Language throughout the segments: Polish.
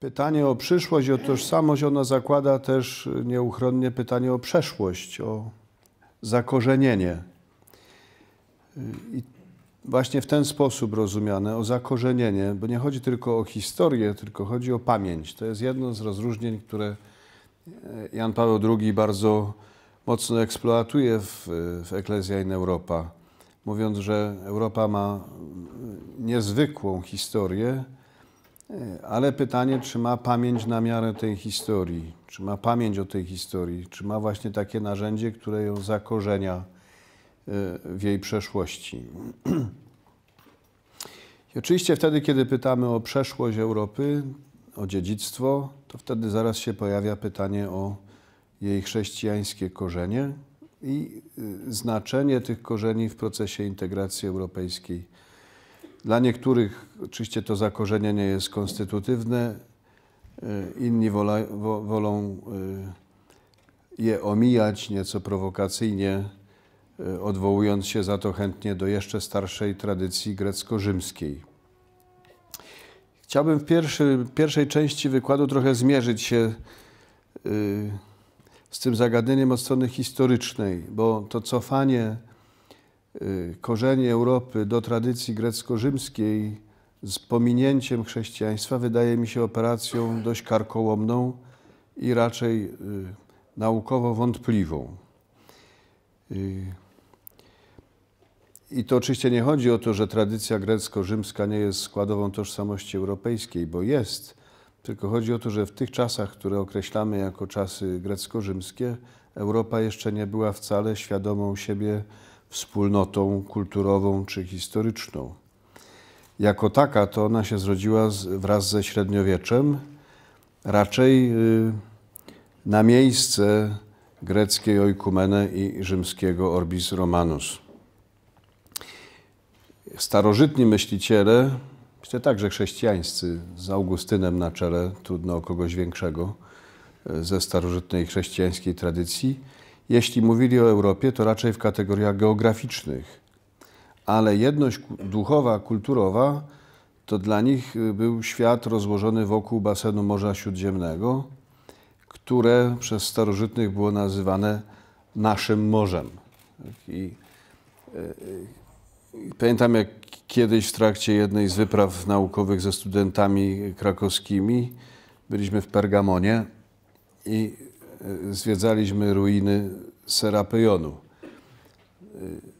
Pytanie o przyszłość, o tożsamość, ono zakłada też nieuchronnie pytanie o przeszłość, o zakorzenienie. I właśnie w ten sposób rozumiane, o zakorzenienie, bo nie chodzi tylko o historię, tylko chodzi o pamięć. To jest jedno z rozróżnień, które e, Jan Paweł II bardzo mocno eksploatuje w, w Eklezja in Europa, mówiąc, że Europa ma mm, niezwykłą historię, E, ale pytanie, czy ma pamięć na miarę tej historii, czy ma pamięć o tej historii, czy ma właśnie takie narzędzie, które ją zakorzenia e, w jej przeszłości. I oczywiście wtedy, kiedy pytamy o przeszłość Europy, o dziedzictwo, to wtedy zaraz się pojawia pytanie o jej chrześcijańskie korzenie i y, znaczenie tych korzeni w procesie integracji europejskiej dla niektórych oczywiście to zakorzenienie jest konstytutywne, e, inni wola, wolą e, je omijać nieco prowokacyjnie, e, odwołując się za to chętnie do jeszcze starszej tradycji grecko-rzymskiej. Chciałbym w pierwszy, pierwszej części wykładu trochę zmierzyć się z tym zagadnieniem od strony historycznej, bo to cofanie Y, korzenie Europy do tradycji grecko-rzymskiej z pominięciem chrześcijaństwa wydaje mi się operacją dość karkołomną i raczej y, naukowo wątpliwą. Y, I to oczywiście nie chodzi o to, że tradycja grecko-rzymska nie jest składową tożsamości europejskiej, bo jest, tylko chodzi o to, że w tych czasach, które określamy jako czasy grecko-rzymskie, Europa jeszcze nie była wcale świadomą siebie wspólnotą kulturową czy historyczną. Jako taka to ona się zrodziła wraz ze średniowieczem, raczej y, na miejsce greckiej oikumene i rzymskiego Orbis Romanus. Starożytni myśliciele, myślę także chrześcijańscy, z Augustynem na czele, trudno o kogoś większego, y, ze starożytnej chrześcijańskiej tradycji, jeśli mówili o Europie, to raczej w kategoriach geograficznych, ale jedność duchowa, kulturowa to dla nich y, był świat rozłożony wokół basenu Morza Śródziemnego, które przez starożytnych było nazywane naszym morzem. Tak, I, i y, y, pamiętam, jak kiedyś w trakcie jednej z wypraw naukowych ze studentami krakowskimi byliśmy w Pergamonie i E, zwiedzaliśmy ruiny Serapeionu. E,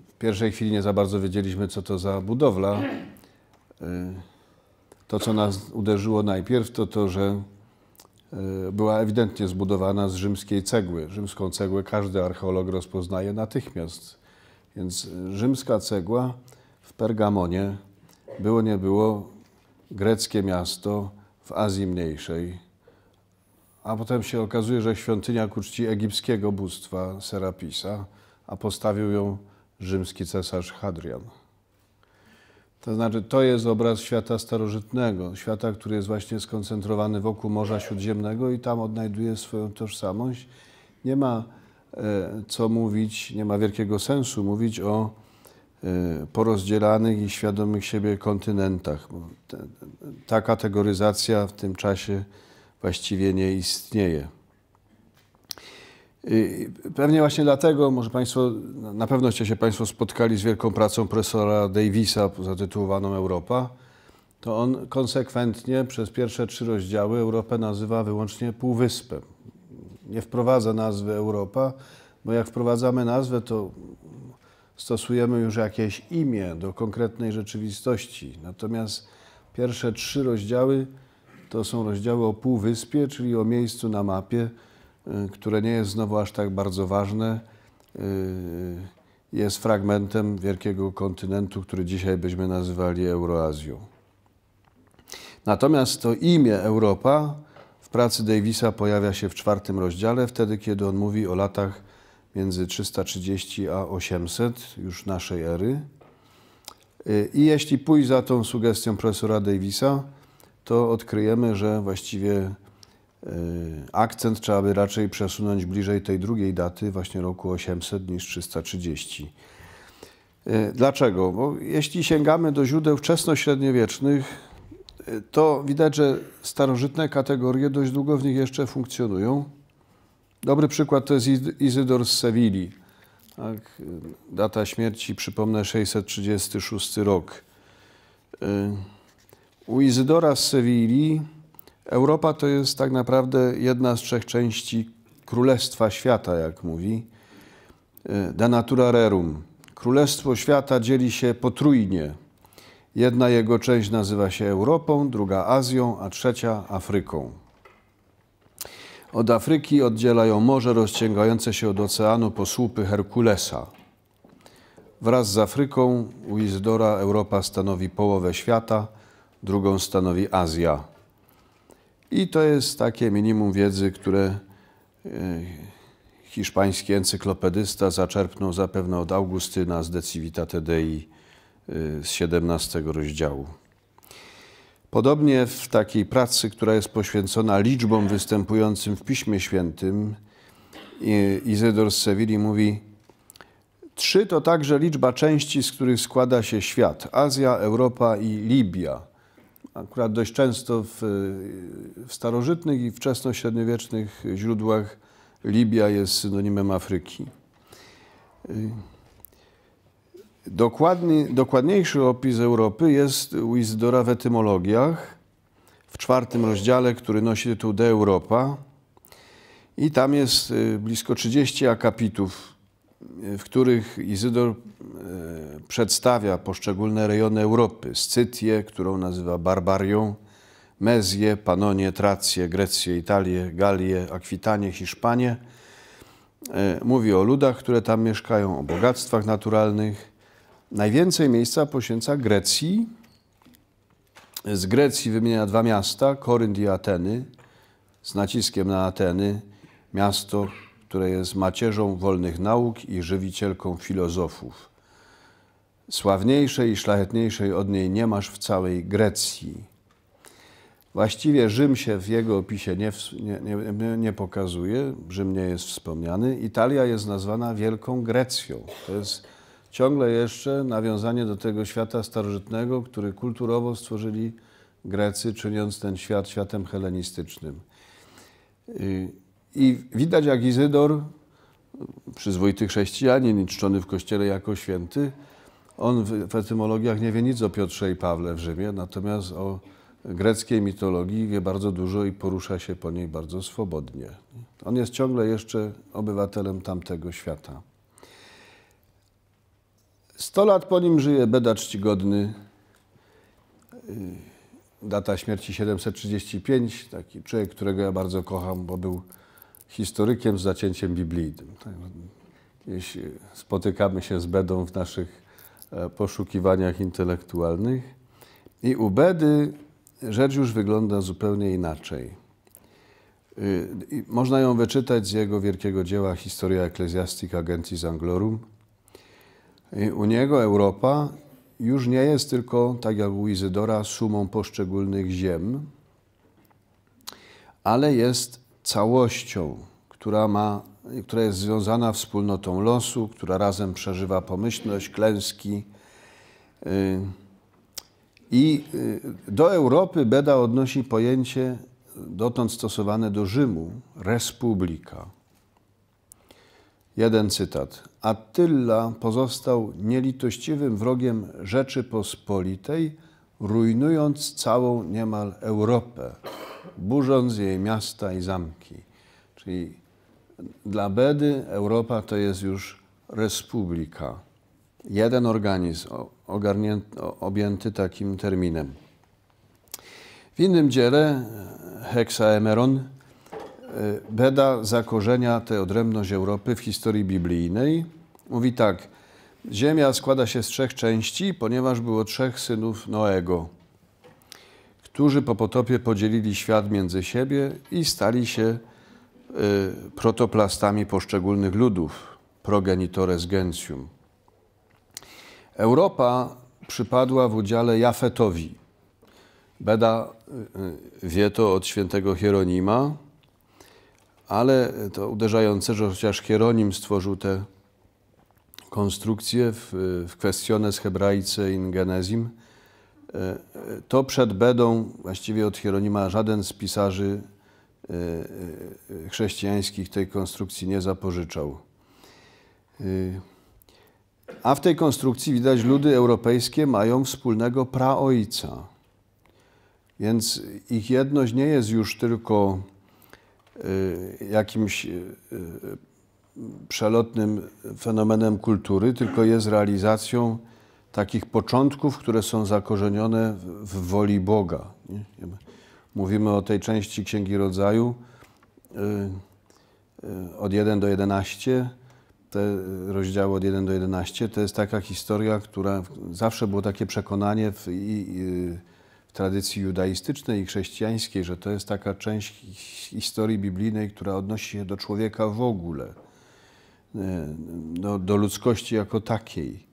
w pierwszej chwili nie za bardzo wiedzieliśmy, co to za budowla. E, to, co nas uderzyło najpierw, to to, że była ewidentnie zbudowana z rzymskiej cegły. Rzymską cegłę każdy archeolog rozpoznaje natychmiast. Więc rzymska cegła w Pergamonie było nie było greckie miasto w Azji Mniejszej a potem się okazuje, że świątynia ku czci egipskiego bóstwa Serapisa, a postawił ją rzymski cesarz Hadrian. To znaczy, to jest obraz świata starożytnego, świata, który jest właśnie skoncentrowany wokół Morza Śródziemnego i tam odnajduje swoją tożsamość. Nie ma e, co mówić, nie ma wielkiego sensu mówić o e, porozdzielanych i świadomych siebie kontynentach. Ta kategoryzacja w tym czasie właściwie nie istnieje. Y, pewnie właśnie dlatego, może Państwo, na pewno się Państwo spotkali z wielką pracą profesora Davisa zatytułowaną Europa, to on konsekwentnie przez pierwsze trzy rozdziały Europę nazywa wyłącznie półwyspem. Nie wprowadza nazwy Europa, bo jak wprowadzamy nazwę, to stosujemy już jakieś imię do konkretnej rzeczywistości. Natomiast pierwsze trzy rozdziały to są rozdziały o półwyspie, czyli o miejscu na mapie, y, które nie jest znowu aż tak bardzo ważne. Y, jest fragmentem wielkiego kontynentu, który dzisiaj byśmy nazywali Euroazją. Natomiast to imię Europa w pracy Davisa pojawia się w czwartym rozdziale, wtedy kiedy on mówi o latach między 330 a 800 już naszej ery. Y, I jeśli pójść za tą sugestią profesora Davisa, to odkryjemy, że właściwie e, akcent trzeba by raczej przesunąć bliżej tej drugiej daty, właśnie roku 800 niż 330. E, dlaczego? Bo jeśli sięgamy do źródeł wczesnośredniowiecznych, e, to widać, że starożytne kategorie dość długo w nich jeszcze funkcjonują. Dobry przykład to jest Izydor z Sewilli. Tak? Data śmierci, przypomnę, 636 rok. U Izydora z Sewilli Europa to jest tak naprawdę jedna z trzech części Królestwa Świata, jak mówi. E, da natura rerum. Królestwo Świata dzieli się potrójnie. Jedna jego część nazywa się Europą, druga Azją, a trzecia Afryką. Od Afryki oddzielają morze rozciągające się od oceanu po słupy Herkulesa. Wraz z Afryką u Izdora Europa stanowi połowę świata, drugą stanowi Azja. I to jest takie minimum wiedzy, które e, hiszpański encyklopedysta zaczerpnął zapewne od Augustyna e, z De Civitate Dei z XVII rozdziału. Podobnie w takiej pracy, która jest poświęcona liczbom występującym w Piśmie Świętym, Izydor z Sewilli mówi, trzy to także liczba części, z których składa się świat – Azja, Europa i Libia – akurat dość często w, y, w starożytnych i średniowiecznych źródłach Libia jest synonimem Afryki. Y, dokładny, dokładniejszy opis Europy jest u Izydora w etymologiach, w czwartym rozdziale, który nosi tytuł De Europa. I tam jest y, blisko 30 akapitów w których Izydor e, przedstawia poszczególne rejony Europy. Scytię, którą nazywa Barbarią, Mezję, Panonię, Trację, Grecję, Italię, Galię, Akwitanię, Hiszpanię. E, mówi o ludach, które tam mieszkają, o bogactwach naturalnych. Najwięcej miejsca poświęca Grecji. Z Grecji wymienia dwa miasta, Korynt i Ateny, z naciskiem na Ateny, miasto, które jest macierzą wolnych nauk i żywicielką filozofów. Sławniejszej i szlachetniejszej od niej nie masz w całej Grecji. Właściwie Rzym się w jego opisie nie, nie, nie, nie pokazuje, Rzym nie jest wspomniany. Italia jest nazwana Wielką Grecją. To jest ciągle jeszcze nawiązanie do tego świata starożytnego, który kulturowo stworzyli Grecy, czyniąc ten świat światem helenistycznym. Y, i widać, jak Izydor, przyzwoity chrześcijanin, czczony w kościele jako święty, on w etymologiach nie wie nic o Piotrze i Pawle w Rzymie, natomiast o greckiej mitologii wie bardzo dużo i porusza się po niej bardzo swobodnie. On jest ciągle jeszcze obywatelem tamtego świata. Sto lat po nim żyje Beda Czcigodny, data śmierci 735, taki człowiek, którego ja bardzo kocham, bo był historykiem z zacięciem biblijnym. Kiedyś tak, no, e, spotykamy się z Bedą w naszych e, poszukiwaniach intelektualnych i u Bedy rzecz już wygląda zupełnie inaczej. Y, można ją wyczytać z jego wielkiego dzieła Historia Ecclesiastica Gentis Anglorum. U niego Europa już nie jest tylko, tak jak u Izydora, sumą poszczególnych ziem, ale jest całością, która, ma, która jest związana wspólnotą losu, która razem przeżywa pomyślność, klęski. Y, I y, do Europy Beda odnosi pojęcie dotąd stosowane do Rzymu respublika. Jeden cytat. Attila pozostał nielitościwym wrogiem Rzeczypospolitej, rujnując całą niemal Europę burząc jej miasta i zamki. Czyli dla Bedy Europa to jest już republika. Jeden organizm objęty takim terminem. W innym dziele e, Hexaemeron, e, Beda zakorzenia tę odrębność Europy w historii biblijnej. Mówi tak, ziemia składa się z trzech części, ponieważ było trzech synów Noego którzy po potopie podzielili świat między siebie i stali się y, protoplastami poszczególnych ludów, progenitores gentium. Europa przypadła w udziale Jafetowi. Beda y, y, wie to od świętego Hieronima, ale to uderzające, że chociaż Hieronim stworzył te konstrukcje w, y, w z Hebraice in Genesim, E, to przed Bedą właściwie od Hieronima żaden z pisarzy e, e, chrześcijańskich tej konstrukcji nie zapożyczał. A w tej konstrukcji widać, ludy europejskie mają wspólnego praojca. Więc ich jedność nie jest już tylko jakimś przelotnym fenomenem kultury, tylko jest realizacją takich początków, które są zakorzenione w woli Boga. Mówimy o tej części Księgi Rodzaju y, y, od 1 do 11, te y, rozdziały od 1 do 11, to jest taka historia, która zawsze było takie przekonanie w, w tradycji judaistycznej i chrześcijańskiej, że to jest taka część historii biblijnej, która odnosi się do człowieka w ogóle, do, no, do ludzkości jako takiej.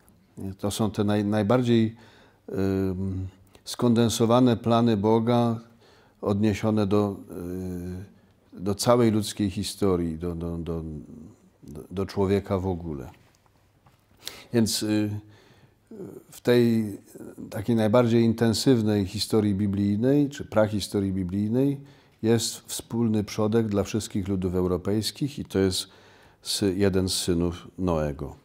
To są te naj, najbardziej y, skondensowane plany Boga odniesione do, y, do całej ludzkiej historii, do, do, do, do człowieka w ogóle. Więc y, w tej takiej najbardziej intensywnej historii biblijnej, czy prahistorii biblijnej, jest wspólny przodek dla wszystkich ludów europejskich i to jest jeden z synów Noego.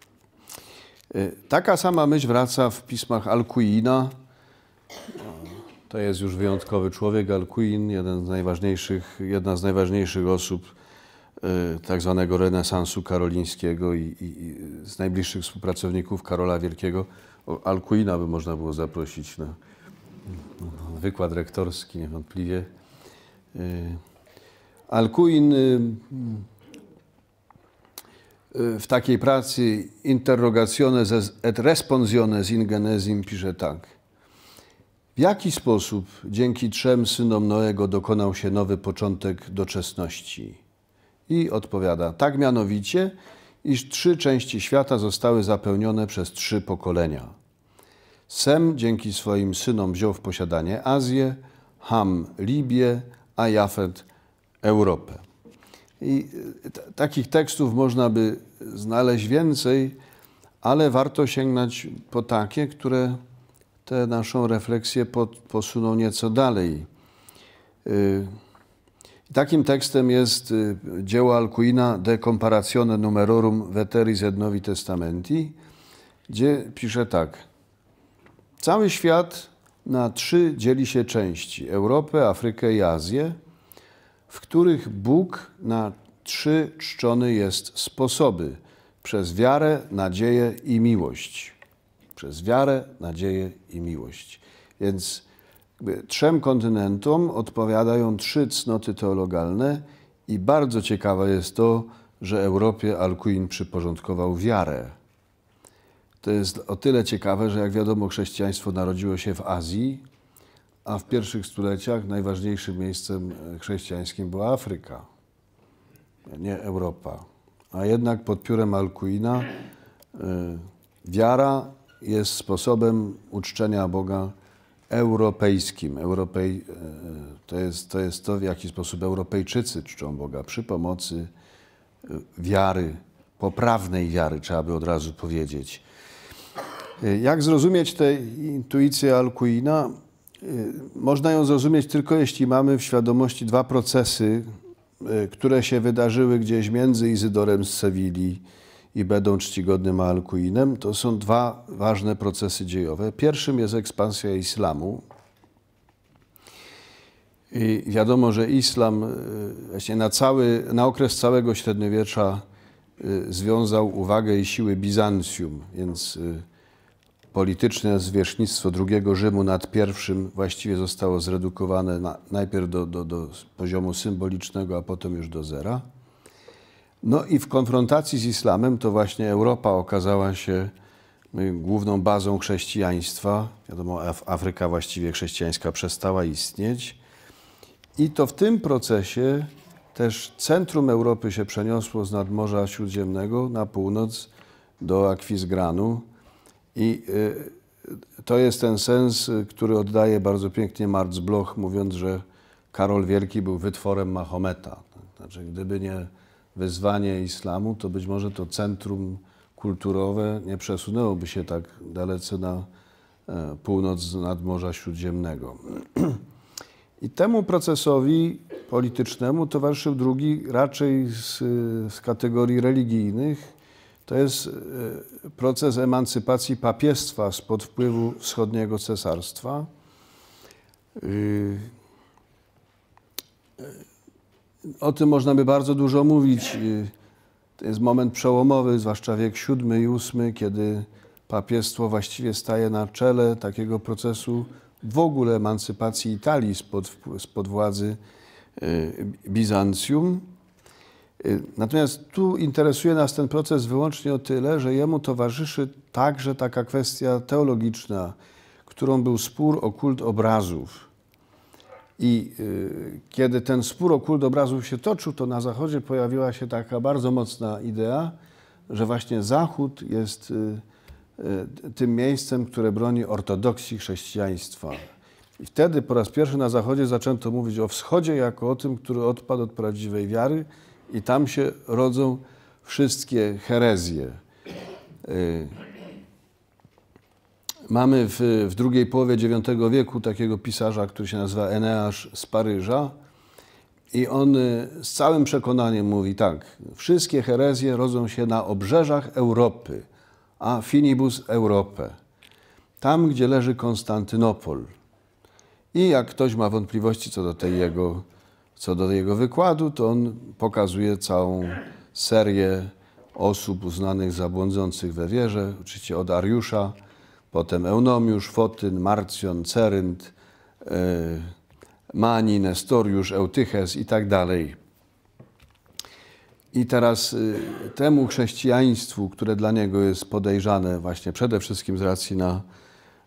Y, taka sama myśl wraca w pismach Alcuina. To jest już wyjątkowy człowiek, Alcuin, jeden z najważniejszych, jedna z najważniejszych osób y, tak zwanego renesansu karolińskiego i, i, i, z najbliższych współpracowników Karola Wielkiego. Alcuina by można było zaprosić na wykład rektorski niewątpliwie. Y, Alkuin w takiej pracy Interrogaciones et Responsiones in Genesim pisze tak. W jaki sposób dzięki trzem synom Noego dokonał się nowy początek doczesności? I odpowiada, tak mianowicie, iż trzy części świata zostały zapełnione przez trzy pokolenia. Sem dzięki swoim synom wziął w posiadanie Azję, Ham Libię, a Jafet Europę. I e, takich tekstów można by znaleźć więcej, ale warto sięgnąć po takie, które tę naszą refleksję pod, posuną nieco dalej. Yy, takim tekstem jest e, dzieło Alcuina De Comparazione Numerorum Veteris et Novi Testamenti, gdzie pisze tak. Cały świat na trzy dzieli się części: Europę, Afrykę i Azję – w których Bóg na trzy czczony jest sposoby przez wiarę, nadzieję i miłość. Przez wiarę, nadzieję i miłość. Więc trzem kontynentom odpowiadają trzy cnoty teologalne i bardzo ciekawe jest to, że Europie Alcuin przyporządkował wiarę. To jest o tyle ciekawe, że jak wiadomo, chrześcijaństwo narodziło się w Azji, a w pierwszych stuleciach najważniejszym miejscem e, chrześcijańskim była Afryka, nie Europa. A jednak pod piórem Alkuina e, wiara jest sposobem uczczenia Boga europejskim. Europej, e, to, jest, to jest to, w jaki sposób Europejczycy czczą Boga przy pomocy wiary, poprawnej wiary, trzeba by od razu powiedzieć. Jak zrozumieć tę intuicję Alkuina? Y, można ją zrozumieć tylko jeśli mamy w świadomości dwa procesy, y, które się wydarzyły gdzieś między Izydorem z Sewilli i Bedą czcigodnym Alkuinem. To są dwa ważne procesy dziejowe. Pierwszym jest ekspansja islamu. I wiadomo, że islam y, właśnie na, cały, na okres całego średniowiecza związał uwagę i siły Bizancjum, więc polityczne zwierzchnictwo drugiego Rzymu nad pierwszym właściwie zostało zredukowane na, najpierw do, do, do poziomu symbolicznego, a potem już do zera. No i w konfrontacji z islamem to właśnie Europa okazała się no główną bazą chrześcijaństwa. Wiadomo, Afryka właściwie chrześcijańska przestała istnieć. I to w tym procesie też centrum Europy się przeniosło z nadmorza śródziemnego na północ do Akwizgranu, i y, to jest ten sens, y, który oddaje bardzo pięknie Marc Bloch, mówiąc, że Karol Wielki był wytworem Mahometa. Znaczy, gdyby nie wyzwanie islamu, to być może to centrum kulturowe nie przesunęłoby się tak dalece na e, północ nad Morza Śródziemnego. I temu procesowi politycznemu towarzyszył drugi raczej z, y, z kategorii religijnych, to jest y, proces emancypacji papiestwa spod wpływu wschodniego cesarstwa. Y, y, o tym można by bardzo dużo mówić. To jest moment przełomowy, zwłaszcza wiek VII i VIII, kiedy papiestwo właściwie staje na czele takiego procesu w ogóle emancypacji Italii spod, spod władzy Bizancjum. Y, natomiast tu interesuje nas ten proces wyłącznie o tyle, że jemu towarzyszy także taka kwestia teologiczna, którą był spór o kult obrazów. I y, kiedy ten spór o kult obrazów się toczył, to na Zachodzie pojawiła się taka bardzo mocna idea, że właśnie Zachód jest y, tym miejscem, które broni ortodoksji chrześcijaństwa. I wtedy po raz pierwszy na Zachodzie zaczęto mówić o Wschodzie jako o tym, który odpadł od prawdziwej wiary i tam się rodzą wszystkie herezje. Y, mamy w, w drugiej połowie IX wieku takiego pisarza, który się nazywa Eneasz z Paryża. I on y, z całym przekonaniem mówi tak: wszystkie herezje rodzą się na obrzeżach Europy, a finibus Europę, tam gdzie leży Konstantynopol. I jak ktoś ma wątpliwości co do tej jego co do jego wykładu, to on pokazuje całą serię osób uznanych za błądzących we wierze, oczywiście od Ariusza, potem Eunomiusz, Fotyn, Marcjon, Cerynt, e, Mani, Nestoriusz, Eutyches i tak dalej. I teraz e, temu chrześcijaństwu, które dla niego jest podejrzane właśnie przede wszystkim z racji na,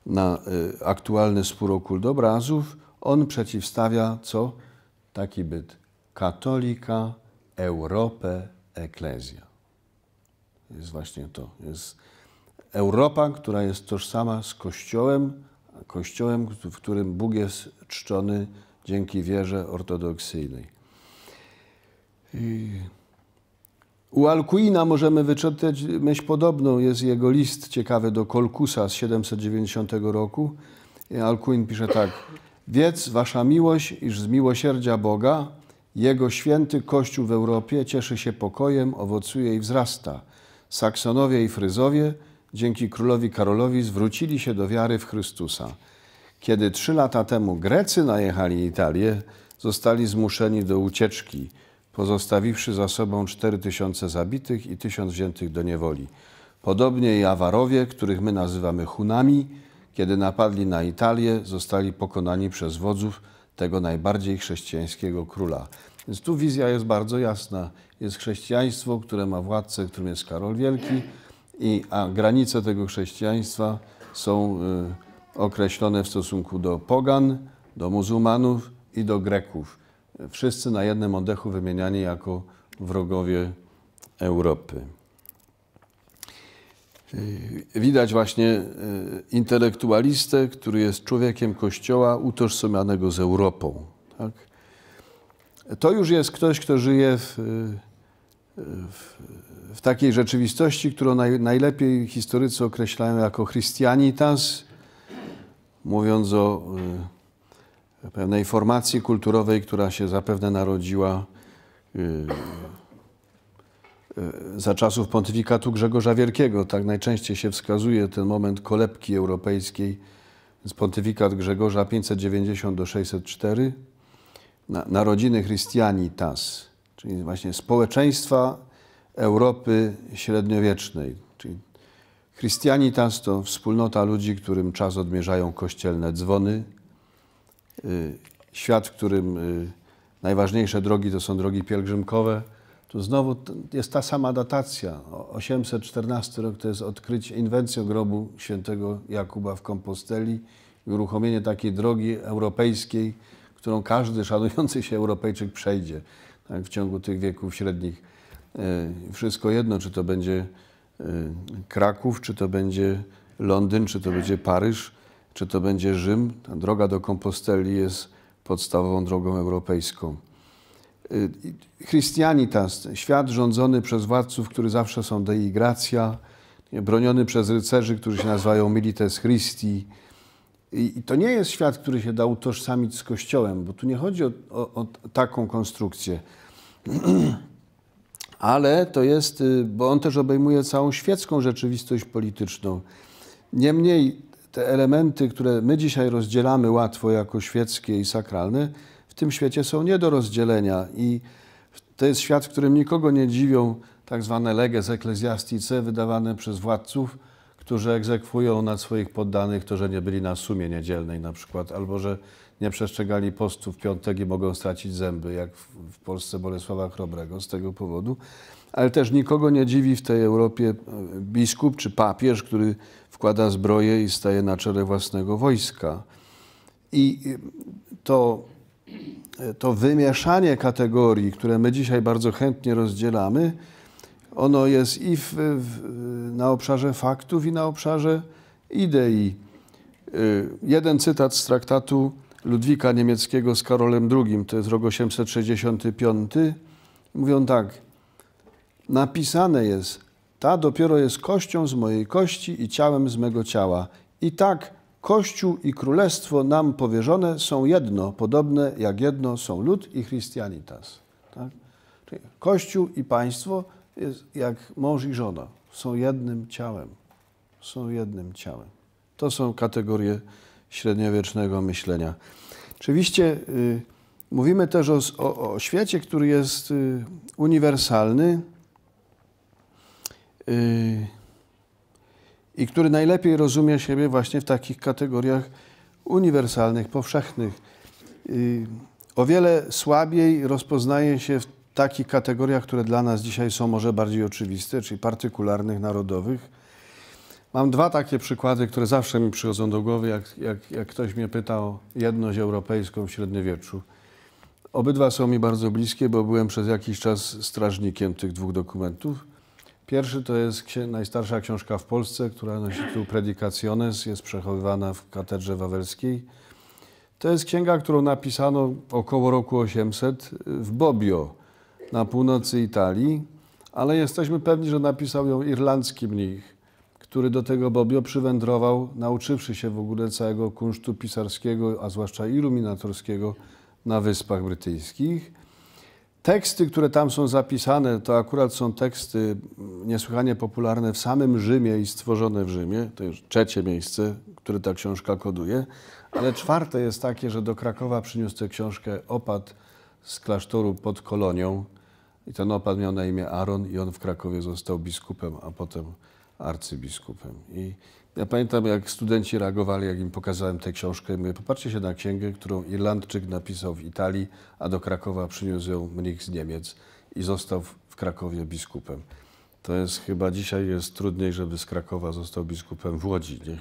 na e, aktualny spór o kult obrazów, on przeciwstawia co? taki byt katolika, Europę, eklezja. Jest właśnie to. Jest Europa, która jest tożsama z Kościołem, Kościołem, w którym Bóg jest czczony dzięki wierze ortodoksyjnej. I u Alcuina możemy wyczytać myśl podobną. Jest jego list ciekawy do Kolkusa z 790 roku. Alcuin pisze tak. Wiedz wasza miłość, iż z miłosierdzia Boga jego święty Kościół w Europie cieszy się pokojem, owocuje i wzrasta. Saksonowie i Fryzowie dzięki królowi Karolowi zwrócili się do wiary w Chrystusa. Kiedy trzy lata temu Grecy najechali Italię, zostali zmuszeni do ucieczki, pozostawiwszy za sobą cztery tysiące zabitych i tysiąc wziętych do niewoli. Podobnie i Awarowie, których my nazywamy Hunami, kiedy napadli na Italię, zostali pokonani przez wodzów tego najbardziej chrześcijańskiego króla. Więc tu wizja jest bardzo jasna. Jest chrześcijaństwo, które ma władcę, którym jest Karol Wielki, i, a granice tego chrześcijaństwa są y, określone w stosunku do pogan, do muzułmanów i do Greków. Wszyscy na jednym oddechu wymieniani jako wrogowie Europy. Y, widać właśnie y, intelektualistę, który jest człowiekiem Kościoła utożsamianego z Europą. Tak? To już jest ktoś, kto żyje w, y, w, w takiej rzeczywistości, którą naj, najlepiej historycy określają jako Christianitas, mówiąc o y, pewnej formacji kulturowej, która się zapewne narodziła y, E, za czasów pontyfikatu Grzegorza Wielkiego. Tak najczęściej się wskazuje ten moment kolebki europejskiej, więc pontyfikat Grzegorza 590 do 604, narodziny Christianitas, czyli właśnie społeczeństwa Europy średniowiecznej. Czyli Christianitas to wspólnota ludzi, którym czas odmierzają kościelne dzwony, e, świat, w którym e, najważniejsze drogi to są drogi pielgrzymkowe, tu znowu jest ta sama datacja. 814 rok to jest odkrycie, inwencja grobu świętego Jakuba w Komposteli i uruchomienie takiej drogi europejskiej, którą każdy szanujący się Europejczyk przejdzie tak, w ciągu tych wieków średnich. E, wszystko jedno, czy to będzie e, Kraków, czy to będzie Londyn, czy to będzie Paryż, czy to będzie Rzym. Ta droga do Komposteli jest podstawową drogą europejską. Y, Christianitas, świat rządzony przez władców, którzy zawsze są Dei gracja, broniony przez rycerzy, którzy się nazywają Milites Christi. I to nie jest świat, który się da utożsamić z Kościołem, bo tu nie chodzi o, o, o taką konstrukcję. Ale to jest, y, bo on też obejmuje całą świecką rzeczywistość polityczną. Niemniej te elementy, które my dzisiaj rozdzielamy łatwo jako świeckie i sakralne, w tym świecie są nie do rozdzielenia i to jest świat, w którym nikogo nie dziwią tak zwane leges ecclesiastice wydawane przez władców, którzy egzekwują nad swoich poddanych to, że nie byli na sumie niedzielnej na przykład, albo że nie przestrzegali postów piątek i mogą stracić zęby, jak w Polsce Bolesława Chrobrego z tego powodu. Ale też nikogo nie dziwi w tej Europie e, biskup czy papież, który wkłada zbroję i staje na czele własnego wojska. I e, to to wymieszanie kategorii, które my dzisiaj bardzo chętnie rozdzielamy, ono jest i w, w, na obszarze faktów, i na obszarze idei. Y, jeden cytat z traktatu Ludwika Niemieckiego z Karolem II, to jest rok 865. Mówią tak: Napisane jest, ta dopiero jest kością z mojej kości i ciałem z mego ciała. I tak Kościół i królestwo nam powierzone są jedno, podobne jak jedno są lud i Christianitas. Tak? Czyli Kościół i państwo jest jak mąż i żona, są jednym ciałem. Są jednym ciałem. To są kategorie średniowiecznego myślenia. Oczywiście y, mówimy też o, o, o, świecie, który jest y, uniwersalny. Y, i który najlepiej rozumie siebie właśnie w takich kategoriach uniwersalnych, powszechnych. Y, o wiele słabiej rozpoznaje się w takich kategoriach, które dla nas dzisiaj są może bardziej oczywiste, czyli partykularnych, narodowych. Mam dwa takie przykłady, które zawsze mi przychodzą do głowy, jak, jak, jak ktoś mnie pyta o jedność europejską w średniowieczu. Obydwa są mi bardzo bliskie, bo byłem przez jakiś czas strażnikiem tych dwóch dokumentów. Pierwszy to jest najstarsza książka w Polsce, która nosi tytuł Predicaciones, jest przechowywana w katedrze wawelskiej. To jest księga, którą napisano około roku 800 w Bobbio na północy Italii, ale jesteśmy pewni, że napisał ją irlandzki mnich, który do tego Bobbio przywędrował, nauczywszy się w ogóle całego kunsztu pisarskiego, a zwłaszcza iluminatorskiego na Wyspach Brytyjskich. Teksty, które tam są zapisane, to akurat są teksty mm, niesłychanie popularne w samym Rzymie i stworzone w Rzymie. To jest trzecie miejsce, które ta książka koduje. Ale czwarte jest takie, że do Krakowa przyniósł tę książkę opat z klasztoru pod Kolonią. I ten opat miał na imię Aaron i on w Krakowie został biskupem, a potem arcybiskupem. I ja pamiętam, jak studenci reagowali, jak im pokazałem tę książkę. Mówię, popatrzcie się na księgę, którą Irlandczyk napisał w Italii, a do Krakowa przyniósł ją mnich z Niemiec i został w Krakowie biskupem. To jest chyba dzisiaj jest trudniej, żeby z Krakowa został biskupem w Łodzi nie?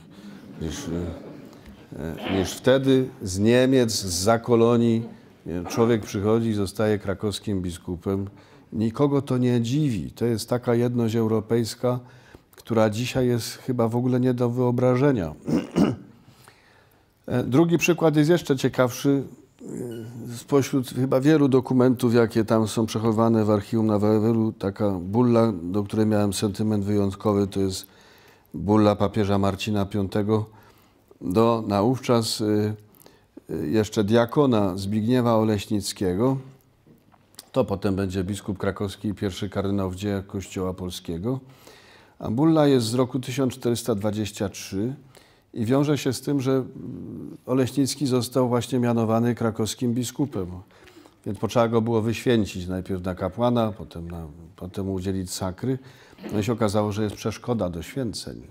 Niż, e, e, niż wtedy z Niemiec, z zakolonii. Człowiek przychodzi i zostaje krakowskim biskupem. Nikogo to nie dziwi. To jest taka jedność europejska, która dzisiaj jest chyba w ogóle nie do wyobrażenia. E, drugi przykład jest jeszcze ciekawszy. E, spośród chyba wielu dokumentów, jakie tam są przechowane w archiwum na Wawelu, taka bulla, do której miałem sentyment wyjątkowy, to jest bulla papieża Marcina V do naówczas e, jeszcze diakona Zbigniewa Oleśnickiego. To potem będzie biskup krakowski i pierwszy kardynał w dziejach Kościoła Polskiego. Ambulla jest z roku 1423 i wiąże się z tym, że mm, Oleśnicki został właśnie mianowany krakowskim biskupem. Więc potrzeba go było wyświęcić najpierw na kapłana, potem, na, potem udzielić sakry. No i się okazało, że jest przeszkoda do święceń.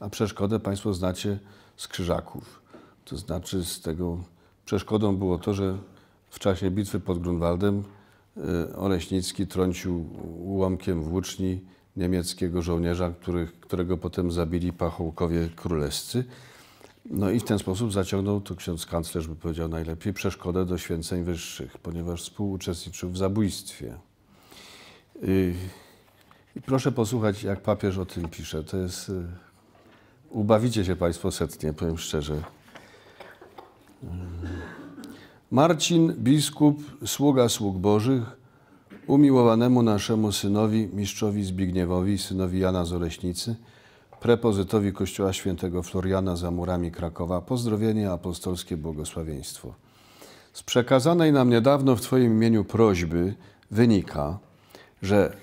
A przeszkodę Państwo znacie z krzyżaków. To znaczy z tego przeszkodą było to, że w czasie bitwy pod Grunwaldem y, Oleśnicki trącił ułomkiem włóczni niemieckiego żołnierza, który, którego potem zabili pachołkowie królewscy. No i w ten sposób zaciągnął, to ksiądz kanclerz by powiedział najlepiej, przeszkodę do święceń wyższych, ponieważ współuczestniczył w zabójstwie. Y, I proszę posłuchać, jak papież o tym pisze. To jest... Y, ubawicie się Państwo setnie, powiem szczerze. Y, Marcin, biskup, sługa sług bożych, umiłowanemu naszemu synowi, mistrzowi Zbigniewowi, synowi Jana Zoleśnicy, prepozytowi Kościoła Świętego Floriana za murami Krakowa, pozdrowienie apostolskie błogosławieństwo. Z przekazanej nam niedawno w Twoim imieniu prośby wynika, że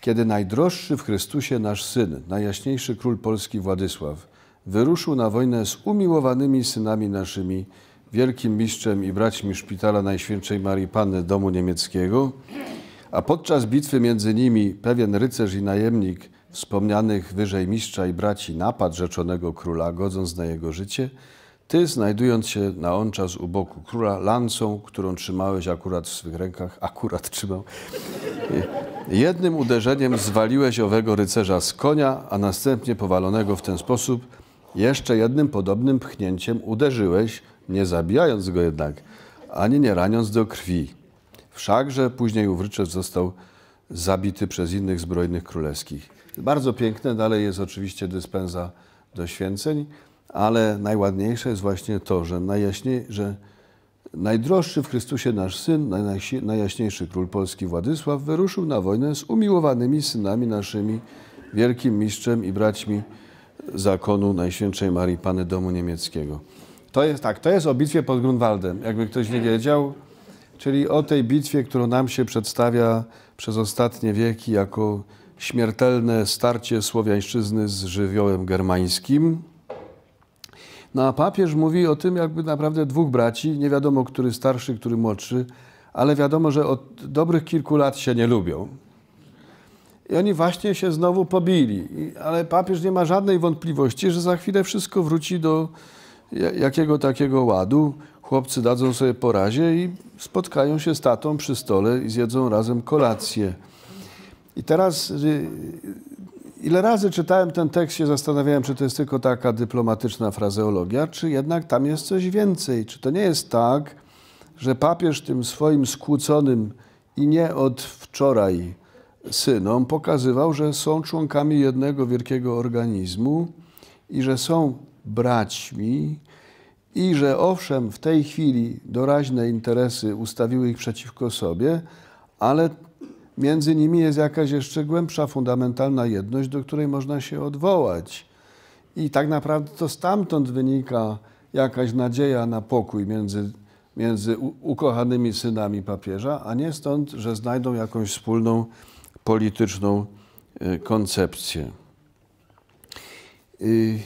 kiedy najdroższy w Chrystusie nasz syn, najjaśniejszy król Polski Władysław, wyruszył na wojnę z umiłowanymi synami naszymi, wielkim mistrzem i braćmi szpitala Najświętszej Marii Panny Domu Niemieckiego, a podczas bitwy między nimi pewien rycerz i najemnik wspomnianych wyżej mistrza i braci napadł rzeczonego króla, godząc na jego życie, ty, znajdując się na on czas u boku króla, lancą, którą trzymałeś akurat w swych rękach, akurat trzymał, jednym uderzeniem zwaliłeś owego rycerza z konia, a następnie powalonego w ten sposób jeszcze jednym podobnym pchnięciem uderzyłeś, nie zabijając go jednak, ani nie raniąc do krwi. Wszakże później Uwryczew został zabity przez innych zbrojnych królewskich. Bardzo piękne, dalej jest oczywiście dyspensa do święceń, ale najładniejsze jest właśnie to, że najjaśniej, że najdroższy w Chrystusie nasz syn, najjaśniejszy król polski Władysław, wyruszył na wojnę z umiłowanymi synami naszymi, wielkim mistrzem i braćmi zakonu Najświętszej Marii Panny Domu Niemieckiego. To jest tak, to jest o bitwie pod Grunwaldem. Jakby ktoś nie wiedział, czyli o tej bitwie, którą nam się przedstawia przez ostatnie wieki jako śmiertelne starcie słowiańszczyzny z żywiołem germańskim. No a papież mówi o tym jakby naprawdę dwóch braci, nie wiadomo który starszy, który młodszy, ale wiadomo, że od dobrych kilku lat się nie lubią. I oni właśnie się znowu pobili, ale papież nie ma żadnej wątpliwości, że za chwilę wszystko wróci do jakiego takiego ładu chłopcy dadzą sobie porazie i spotkają się z tatą przy stole i zjedzą razem kolację. I teraz y, ile razy czytałem ten tekst, się zastanawiałem, czy to jest tylko taka dyplomatyczna frazeologia, czy jednak tam jest coś więcej. Czy to nie jest tak, że papież tym swoim skłóconym i nie od wczoraj synom pokazywał, że są członkami jednego wielkiego organizmu i że są braćmi, i że owszem, w tej chwili doraźne interesy ustawiły ich przeciwko sobie, ale między nimi jest jakaś jeszcze głębsza, fundamentalna jedność, do której można się odwołać. I tak naprawdę to stamtąd wynika jakaś nadzieja na pokój między, między ukochanymi synami papieża, a nie stąd, że znajdą jakąś wspólną polityczną y, koncepcję. Y,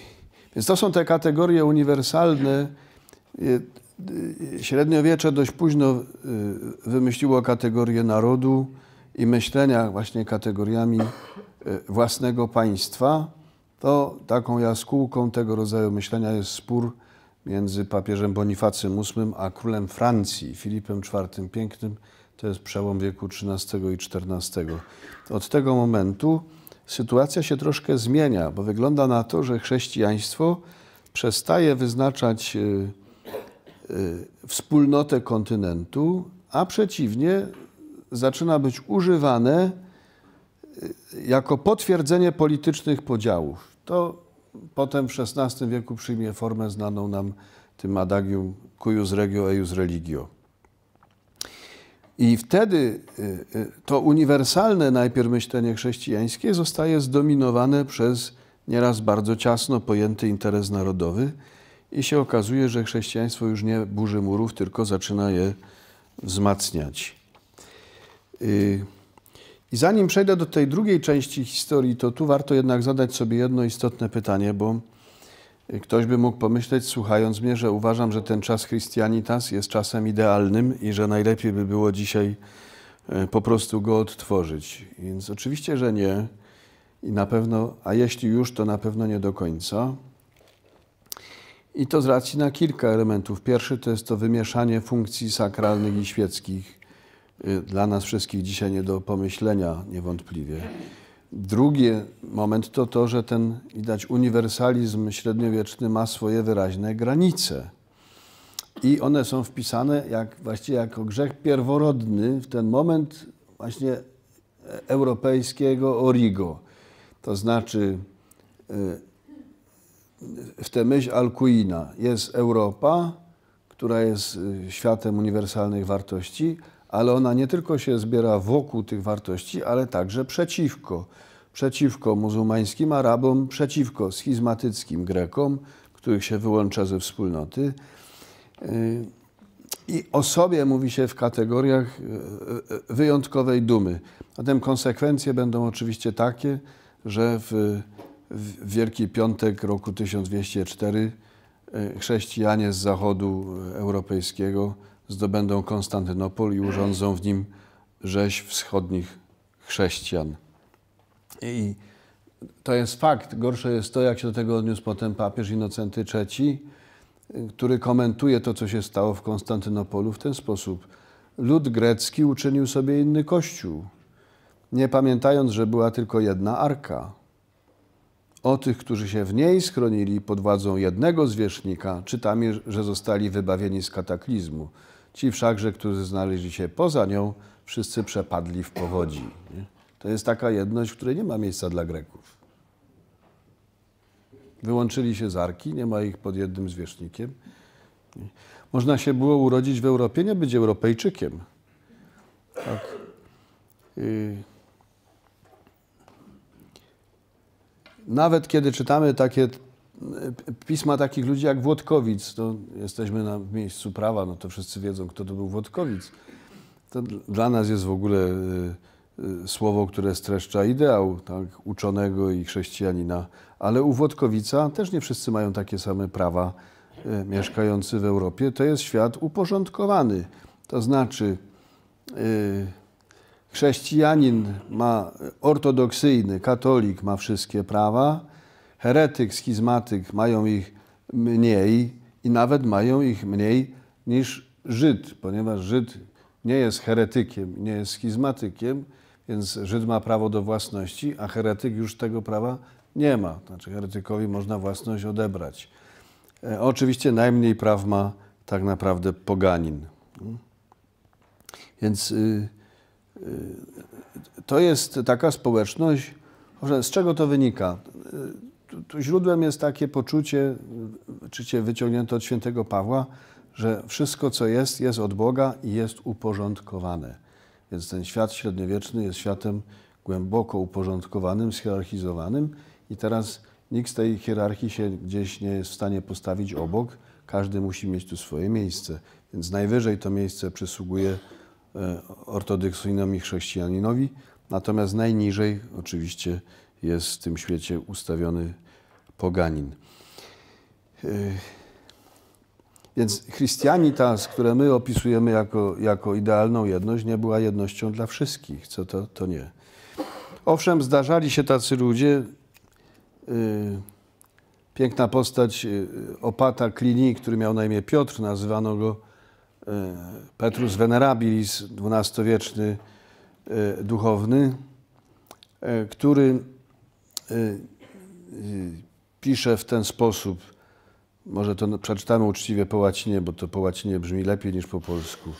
więc to są te kategorie uniwersalne. E, e, średniowiecze dość późno e, wymyśliło kategorię narodu i myślenia właśnie kategoriami własnego państwa. To taką jaskółką tego rodzaju myślenia jest spór między papieżem Bonifacym VIII a królem Francji Filipem IV Pięknym. To jest przełom wieku XIII i XIV. Od tego momentu sytuacja się troszkę zmienia, bo wygląda na to, że chrześcijaństwo przestaje wyznaczać y, y, wspólnotę kontynentu, a przeciwnie zaczyna być używane y, jako potwierdzenie politycznych podziałów. To potem w XVI wieku przyjmie formę znaną nam tym adagium cuius regio eius religio. I wtedy y, y, to uniwersalne najpierw myślenie chrześcijańskie zostaje zdominowane przez nieraz bardzo ciasno pojęty interes narodowy i się okazuje, że chrześcijaństwo już nie burzy murów, tylko zaczyna je wzmacniać. Y, I zanim przejdę do tej drugiej części historii, to tu warto jednak zadać sobie jedno istotne pytanie, bo Ktoś by mógł pomyśleć, słuchając mnie, że uważam, że ten czas Christianitas jest czasem idealnym i że najlepiej by było dzisiaj e, po prostu go odtworzyć. Więc oczywiście, że nie. I na pewno, a jeśli już, to na pewno nie do końca. I to z racji na kilka elementów. Pierwszy to jest to wymieszanie funkcji sakralnych i świeckich. E, dla nas wszystkich dzisiaj nie do pomyślenia, niewątpliwie. Drugi moment to to, że ten widać uniwersalizm średniowieczny ma swoje wyraźne granice. I one są wpisane jak, właściwie jako grzech pierworodny w ten moment właśnie europejskiego origo. To znaczy y, w tę myśl Alcuina jest Europa, która jest y, światem uniwersalnych wartości, ale ona nie tylko się zbiera wokół tych wartości, ale także przeciwko. Przeciwko muzułmańskim Arabom, przeciwko schizmatyckim Grekom, których się wyłącza ze wspólnoty. Y, I o sobie mówi się w kategoriach y, y, wyjątkowej dumy. Zatem konsekwencje będą oczywiście takie, że w, w Wielki Piątek roku 1204 chrześcijanie z zachodu europejskiego zdobędą Konstantynopol i urządzą w nim rzeź wschodnich chrześcijan. I to jest fakt. Gorsze jest to, jak się do tego odniósł potem papież Innocenty III, który komentuje to, co się stało w Konstantynopolu w ten sposób. Lud grecki uczynił sobie inny kościół, nie pamiętając, że była tylko jedna arka. O tych, którzy się w niej schronili pod władzą jednego zwierzchnika, czytamy, że zostali wybawieni z kataklizmu. Ci wszakże, którzy znaleźli się poza nią, wszyscy przepadli w powodzi. Nie? To jest taka jedność, w której nie ma miejsca dla Greków. Wyłączyli się z arki, nie ma ich pod jednym zwierzchnikiem. Można się było urodzić w Europie, nie być Europejczykiem. Tak. Y nawet kiedy czytamy takie pisma takich ludzi jak Włodkowic, to jesteśmy na miejscu prawa, no to wszyscy wiedzą, kto to był Włodkowic. To dla nas jest w ogóle y, y, słowo, które streszcza ideał tak, uczonego i chrześcijanina. Ale u Włodkowica też nie wszyscy mają takie same prawa y, mieszkający w Europie. To jest świat uporządkowany. To znaczy chrześcijanin ma ortodoksyjny, katolik ma wszystkie prawa, heretyk, schizmatyk mają ich mniej i nawet mają ich mniej niż Żyd, ponieważ Żyd nie jest heretykiem, nie jest schizmatykiem, więc Żyd ma prawo do własności, a heretyk już tego prawa nie ma. Znaczy heretykowi można własność odebrać. E, oczywiście najmniej praw ma tak naprawdę poganin. Więc y, y, to jest taka społeczność, z czego to wynika? tu, tu źródłem jest takie poczucie, czycie wyciągnięte od świętego Pawła, że wszystko, co jest, jest od Boga i jest uporządkowane. Więc ten świat średniowieczny jest światem głęboko uporządkowanym, schierarchizowanym i teraz nikt z tej hierarchii się gdzieś nie jest w stanie postawić obok. Każdy musi mieć tu swoje miejsce. Więc najwyżej to miejsce przysługuje e, ortodoksyjnym i chrześcijaninowi, natomiast najniżej oczywiście jest w tym świecie ustawiony poganin. E, więc Christianitas, które my opisujemy jako, jako idealną jedność, nie była jednością dla wszystkich, co to, to nie. Owszem, zdarzali się tacy ludzie. E, piękna postać e, opata Klini, który miał na imię Piotr, nazywano go Petrus Venerabilis, XII-wieczny duchowny, który Y, y, pisze w ten sposób, może to przeczytamy uczciwie po łacinie, bo to po łacinie brzmi lepiej niż po polsku.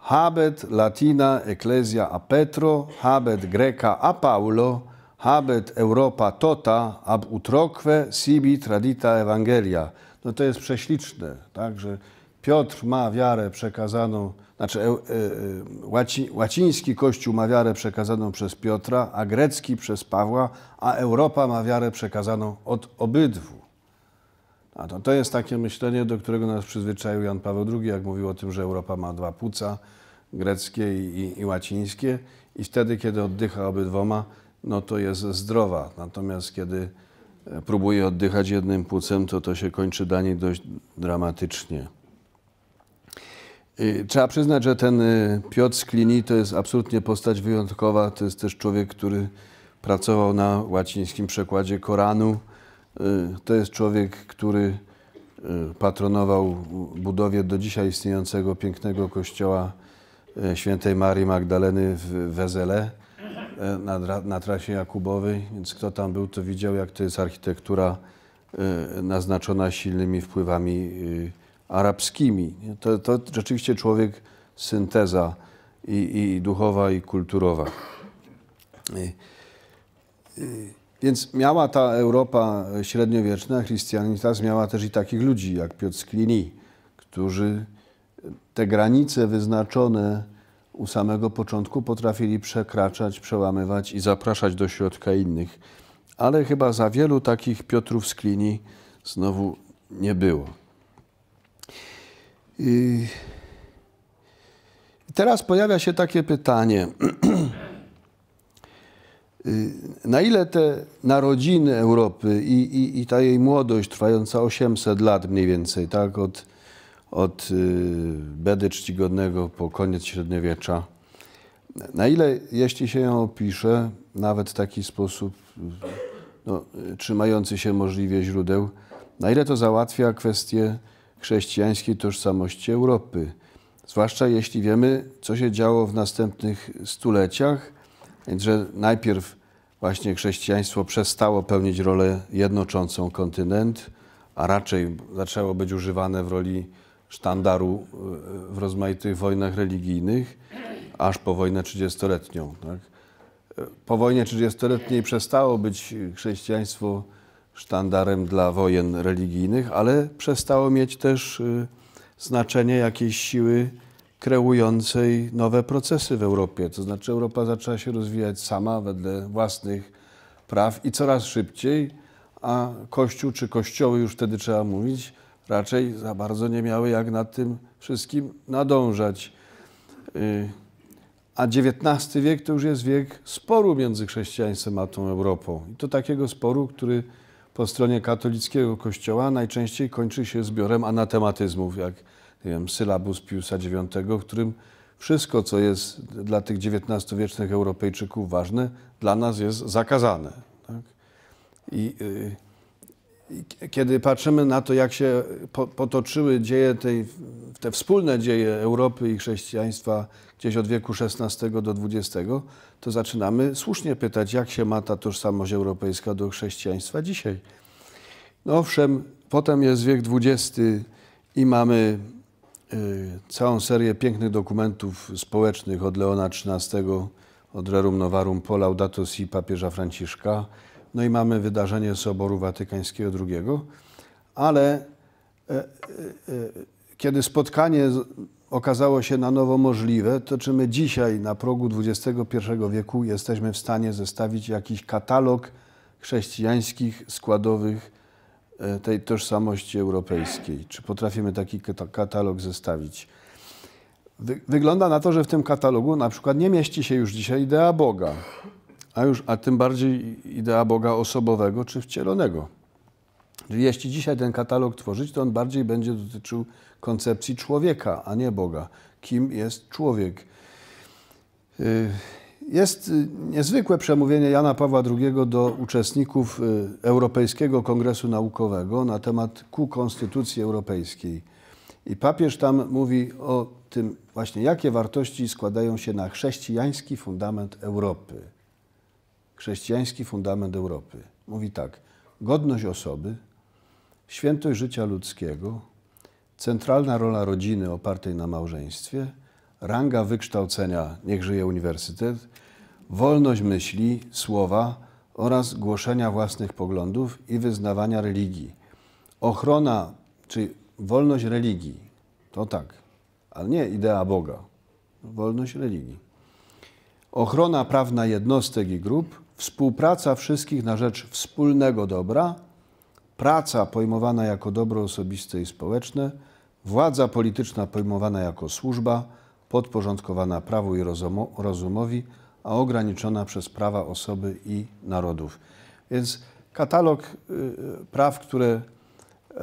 Habet Latina Ecclesia a Petro, habet Greka a Paulo, habet Europa tota ab utroque sibi tradita Evangelia. No to jest prześliczne, tak, że Piotr ma wiarę przekazaną znaczy, e, e, łaci, łaciński Kościół ma wiarę przekazaną przez Piotra, a grecki przez Pawła, a Europa ma wiarę przekazaną od obydwu. A to, to jest takie myślenie, do którego nas przyzwyczaił Jan Paweł II, jak mówił o tym, że Europa ma dwa płuca, greckie i, i, i łacińskie, i wtedy, kiedy oddycha obydwoma, no to jest zdrowa. Natomiast kiedy e, próbuje oddychać jednym płucem, to to się kończy niej dość dramatycznie. Y, trzeba przyznać, że ten y, Piotr Sklini to jest absolutnie postać wyjątkowa. To jest też człowiek, który pracował na łacińskim przekładzie Koranu. Y, to jest człowiek, który patronował budowie do dzisiaj istniejącego pięknego kościoła świętej Marii Magdaleny w Wezele na, na trasie Jakubowej. Więc kto tam był, to widział, jak to jest architektura naznaczona silnymi wpływami arabskimi. To, to rzeczywiście człowiek synteza i, i duchowa, i kulturowa. I, i, więc miała ta Europa średniowieczna, chrystianitas, miała też i takich ludzi jak Piotr Sklini, którzy te granice wyznaczone u samego początku potrafili przekraczać, przełamywać i zapraszać do środka innych. Ale chyba za wielu takich Piotrów Sklini znowu nie było. I teraz pojawia się takie pytanie. Y, na ile te narodziny Europy i, i, i, ta jej młodość trwająca 800 lat mniej więcej, tak, od, od y, Bedy Czcigodnego po koniec średniowiecza, na ile, jeśli się ją opisze, nawet w taki sposób no, trzymający się możliwie źródeł, na ile to załatwia kwestię chrześcijańskiej tożsamości Europy. Zwłaszcza jeśli wiemy, co się działo w następnych stuleciach, więc że najpierw właśnie chrześcijaństwo przestało pełnić rolę jednoczącą kontynent, a raczej zaczęło być używane w roli sztandaru e, w rozmaitych wojnach religijnych, aż po wojnę trzydziestoletnią. Tak? E, po wojnie trzydziestoletniej przestało być chrześcijaństwo sztandarem dla wojen religijnych, ale przestało mieć też y, znaczenie jakiejś siły kreującej nowe procesy w Europie. To znaczy Europa zaczęła się rozwijać sama wedle własnych praw i coraz szybciej, a Kościół czy kościoły, już wtedy trzeba mówić, raczej za bardzo nie miały jak nad tym wszystkim nadążać. Y, a XIX wiek to już jest wiek sporu między chrześcijaństwem a tą Europą. I to takiego sporu, który po stronie katolickiego kościoła najczęściej kończy się zbiorem anatematyzmów, jak nie wiem, sylabus Piusa IX, w którym wszystko, co jest dla tych XIX-wiecznych Europejczyków ważne, dla nas jest zakazane. Tak? I y, kiedy patrzymy na to, jak się potoczyły dzieje tej, te wspólne dzieje Europy i chrześcijaństwa gdzieś od wieku XVI do XX, to zaczynamy słusznie pytać, jak się ma ta tożsamość europejska do chrześcijaństwa dzisiaj. No owszem, potem jest wiek XX i mamy y, całą serię pięknych dokumentów społecznych od Leona XIII, od Rerum Novarum po Laudato Si papieża Franciszka, no i mamy wydarzenie Soboru Watykańskiego II, ale e, e, e, kiedy spotkanie okazało się na nowo możliwe, to czy my dzisiaj na progu XXI wieku jesteśmy w stanie zestawić jakiś katalog chrześcijańskich składowych e, tej tożsamości europejskiej? Czy potrafimy taki katalog zestawić? Wygląda na to, że w tym katalogu na przykład nie mieści się już dzisiaj idea Boga, a, już, a tym bardziej idea Boga osobowego czy wcielonego. Jeśli dzisiaj ten katalog tworzyć, to on bardziej będzie dotyczył koncepcji człowieka, a nie Boga. Kim jest człowiek? Y, jest y, niezwykłe przemówienie Jana Pawła II do uczestników y, Europejskiego Kongresu Naukowego na temat ku Konstytucji Europejskiej. I papież tam mówi o tym właśnie, jakie wartości składają się na chrześcijański fundament Europy. Chrześcijański fundament Europy. Mówi tak, godność osoby – świętość życia ludzkiego, centralna rola rodziny opartej na małżeństwie, ranga wykształcenia, niech żyje uniwersytet, wolność myśli, słowa oraz głoszenia własnych poglądów i wyznawania religii. Ochrona, czyli wolność religii, to tak, ale nie idea Boga, wolność religii. Ochrona prawna jednostek i grup, współpraca wszystkich na rzecz wspólnego dobra praca pojmowana jako dobro osobiste i społeczne, władza polityczna pojmowana jako służba, podporządkowana prawu i rozumowi, a ograniczona przez prawa osoby i narodów. Więc katalog y, y, praw, które y,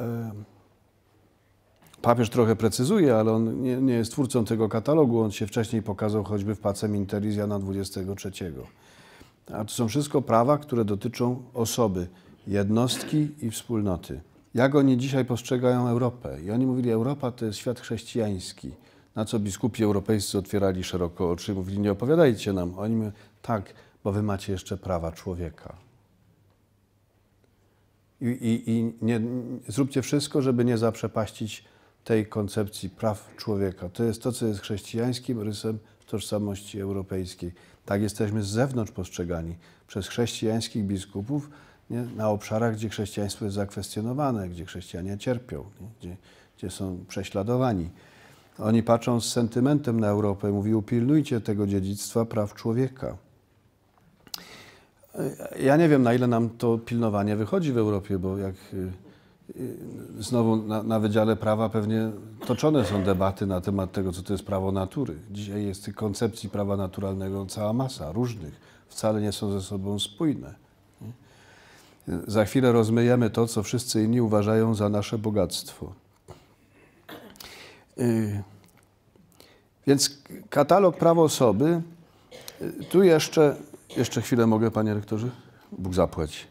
papież trochę precyzuje, ale on nie, nie, jest twórcą tego katalogu. On się wcześniej pokazał choćby w Pacem Interis Jana 23. A to są wszystko prawa, które dotyczą osoby jednostki i wspólnoty. Jak oni dzisiaj postrzegają Europę? I oni mówili, Europa to jest świat chrześcijański. Na co biskupi europejscy otwierali szeroko oczy mówili, nie opowiadajcie nam. Oni mówili, tak, bo wy macie jeszcze prawa człowieka. I, i, i nie, zróbcie wszystko, żeby nie zaprzepaścić tej koncepcji praw człowieka. To jest to, co jest chrześcijańskim rysem tożsamości europejskiej. Tak jesteśmy z zewnątrz postrzegani przez chrześcijańskich biskupów, nie? na obszarach, gdzie chrześcijaństwo jest zakwestionowane, gdzie chrześcijanie cierpią, gdzie, gdzie, są prześladowani. Oni patrzą z sentymentem na Europę, mówią, pilnujcie tego dziedzictwa praw człowieka. Ja nie wiem, na ile nam to pilnowanie wychodzi w Europie, bo jak y, y, znowu na, na Wydziale Prawa pewnie toczone są debaty na temat tego, co to jest prawo natury. Dzisiaj jest tych koncepcji prawa naturalnego cała masa różnych, wcale nie są ze sobą spójne za chwilę rozmyjemy to, co wszyscy inni uważają za nasze bogactwo. Y, więc katalog praw osoby, y, tu jeszcze, jeszcze chwilę mogę, panie rektorze? Bóg zapłać.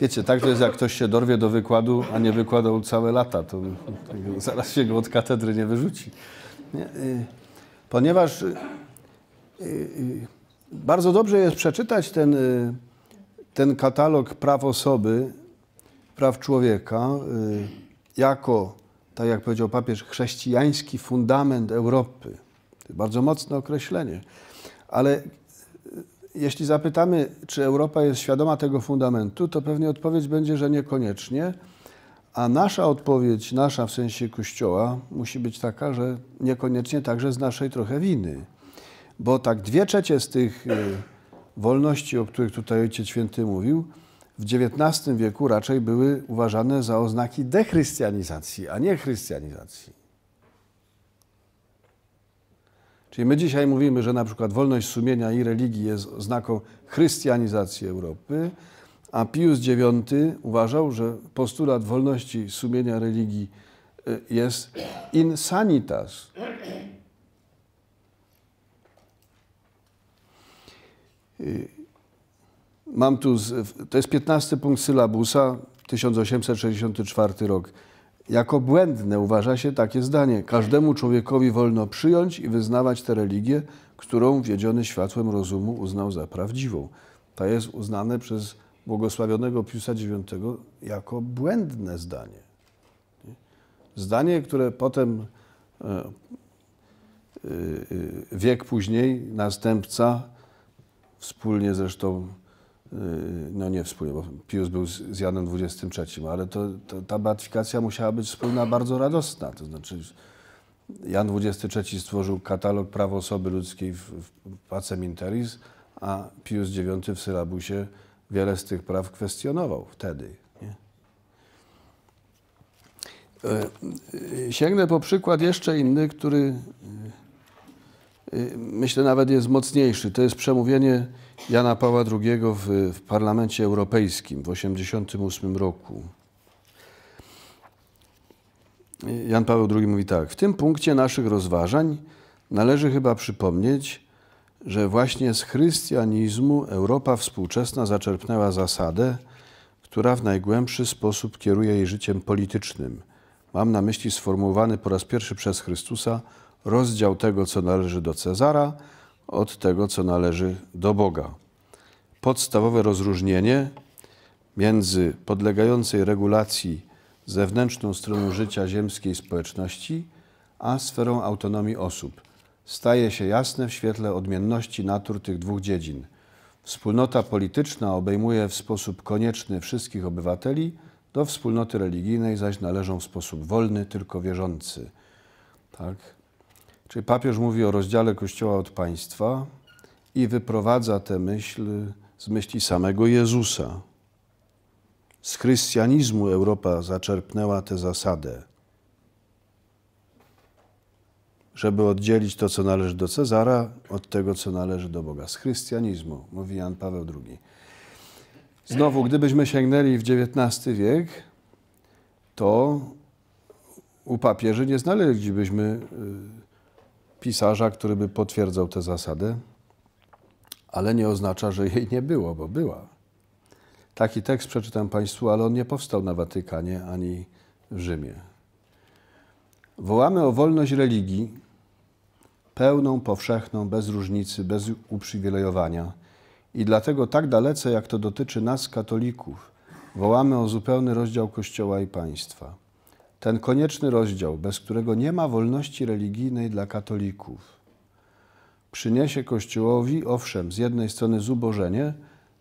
Wiecie, tak to jest, jak ktoś się dorwie do wykładu, a nie wykładał całe lata, to, zaraz się go od katedry nie wyrzuci. Nie? Y, ponieważ bardzo dobrze jest przeczytać ten ten katalog praw osoby, praw człowieka, y, jako, tak jak powiedział papież, chrześcijański fundament Europy. To bardzo mocne określenie. Ale y, jeśli zapytamy, czy Europa jest świadoma tego fundamentu, to pewnie odpowiedź będzie, że niekoniecznie. A nasza odpowiedź, nasza w sensie Kościoła, musi być taka, że niekoniecznie także z naszej trochę winy. Bo tak dwie trzecie z tych y, wolności, o których tutaj Ojciec Święty mówił, w XIX wieku raczej były uważane za oznaki dechrystianizacji, a nie chrystianizacji. Czyli my dzisiaj mówimy, że na przykład wolność sumienia i religii jest oznaką chrystianizacji Europy, a Pius IX uważał, że postulat wolności sumienia religii y, jest insanitas, Y, mam tu, to jest 15 punkt sylabusa, 1864 rok. Jako błędne uważa się takie zdanie. Każdemu człowiekowi wolno przyjąć i wyznawać tę religię, którą wiedziony światłem rozumu uznał za prawdziwą. To jest uznane przez błogosławionego Piusa IX jako błędne zdanie. Zdanie, które potem e, e, e, wiek później następca wspólnie zresztą, y, no nie wspólnie, bo Pius był z Janem XXIII, ale to, to, ta beatyfikacja musiała być wspólna, bardzo radosna. To znaczy Jan XXIII stworzył katalog praw osoby ludzkiej w, w Pacem Interis, a Pius IX w Syrabusie wiele z tych praw kwestionował wtedy. Nie? E, e, sięgnę po przykład jeszcze inny, który Y, myślę, nawet jest mocniejszy. To jest przemówienie Jana Pawła II w, w Parlamencie Europejskim w 1988 roku. Y, Jan Paweł II mówi tak: W tym punkcie naszych rozważań należy chyba przypomnieć, że właśnie z chrystianizmu Europa współczesna zaczerpnęła zasadę, która w najgłębszy sposób kieruje jej życiem politycznym. Mam na myśli sformułowany po raz pierwszy przez Chrystusa rozdział tego, co należy do Cezara, od tego, co należy do Boga. Podstawowe rozróżnienie między podlegającej regulacji zewnętrzną stroną życia ziemskiej społeczności, a sferą autonomii osób. Staje się jasne w świetle odmienności natur tych dwóch dziedzin. Wspólnota polityczna obejmuje w sposób konieczny wszystkich obywateli, do wspólnoty religijnej zaś należą w sposób wolny tylko wierzący. Tak? Czyli papież mówi o rozdziale Kościoła od państwa i wyprowadza tę myśl z myśli samego Jezusa. Z chrystianizmu Europa zaczerpnęła tę zasadę, żeby oddzielić to, co należy do Cezara, od tego, co należy do Boga. Z chrystianizmu, mówi Jan Paweł II. Znowu, gdybyśmy sięgnęli w XIX wiek, to u papieży nie znaleźlibyśmy y, pisarza, który by potwierdzał tę zasadę, ale nie oznacza, że jej nie było, bo była. Taki tekst przeczytam Państwu, ale on nie powstał na Watykanie ani w Rzymie. Wołamy o wolność religii, pełną, powszechną, bez różnicy, bez uprzywilejowania. I dlatego tak dalece, jak to dotyczy nas, katolików, wołamy o zupełny rozdział Kościoła i państwa. Ten konieczny rozdział, bez którego nie ma wolności religijnej dla katolików, przyniesie Kościołowi, owszem, z jednej strony zubożenie,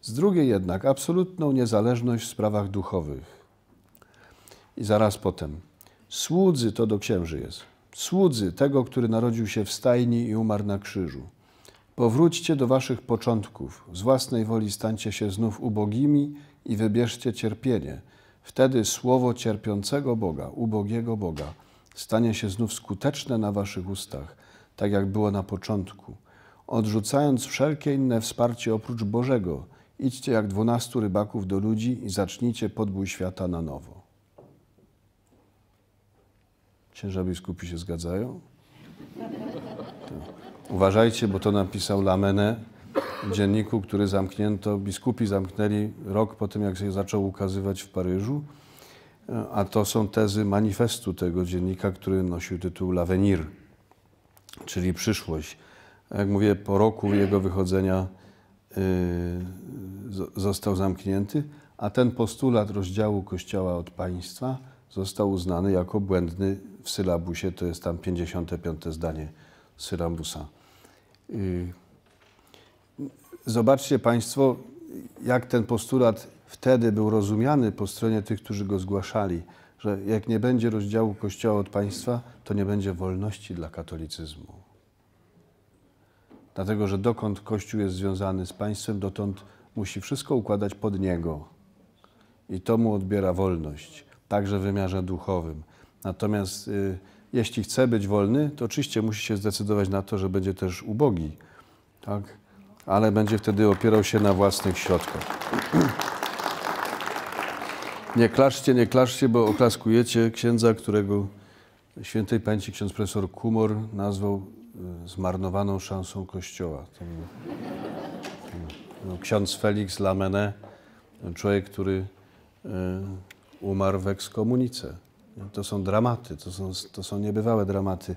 z drugiej jednak absolutną niezależność w sprawach duchowych. I zaraz potem. Słudzy to do księży jest. Słudzy tego, który narodził się w stajni i umarł na krzyżu. Powróćcie do waszych początków. Z własnej woli stańcie się znów ubogimi i wybierzcie cierpienie – Wtedy słowo cierpiącego Boga, ubogiego Boga, stanie się znów skuteczne na waszych ustach, tak jak było na początku. Odrzucając wszelkie inne wsparcie oprócz Bożego, idźcie jak dwunastu rybaków do ludzi i zacznijcie podbój świata na nowo. Księża skupi się zgadzają? To. Tak. Uważajcie, bo to napisał Lamene dzienniku, który zamknięto, biskupi zamknęli rok po tym, jak się zaczął ukazywać w Paryżu, e, a to są tezy manifestu tego dziennika, który nosił tytuł L'Avenir, czyli przyszłość. Jak mówię, po roku jego wychodzenia e, został zamknięty, a ten postulat rozdziału Kościoła od państwa został uznany jako błędny w sylabusie, to jest tam 55 zdanie sylabusa. Yy. Zobaczcie Państwo, jak ten postulat wtedy był rozumiany po stronie tych, którzy go zgłaszali, że jak nie będzie rozdziału Kościoła od państwa, to nie będzie wolności dla katolicyzmu. Dlatego, że dokąd Kościół jest związany z państwem, dotąd musi wszystko układać pod niego. I to mu odbiera wolność, także w wymiarze duchowym. Natomiast y, jeśli chce być wolny, to oczywiście musi się zdecydować na to, że będzie też ubogi. Tak? ale będzie wtedy opierał się na własnych środkach. Nie klaszcie, nie klaszcie, bo oklaskujecie księdza, którego świętej pamięci ksiądz profesor Kumor nazwał y, zmarnowaną szansą Kościoła. To był, no, ksiądz Felix Lamene, człowiek, który y, umarł w ekskomunice. To są dramaty, to są, to są niebywałe dramaty.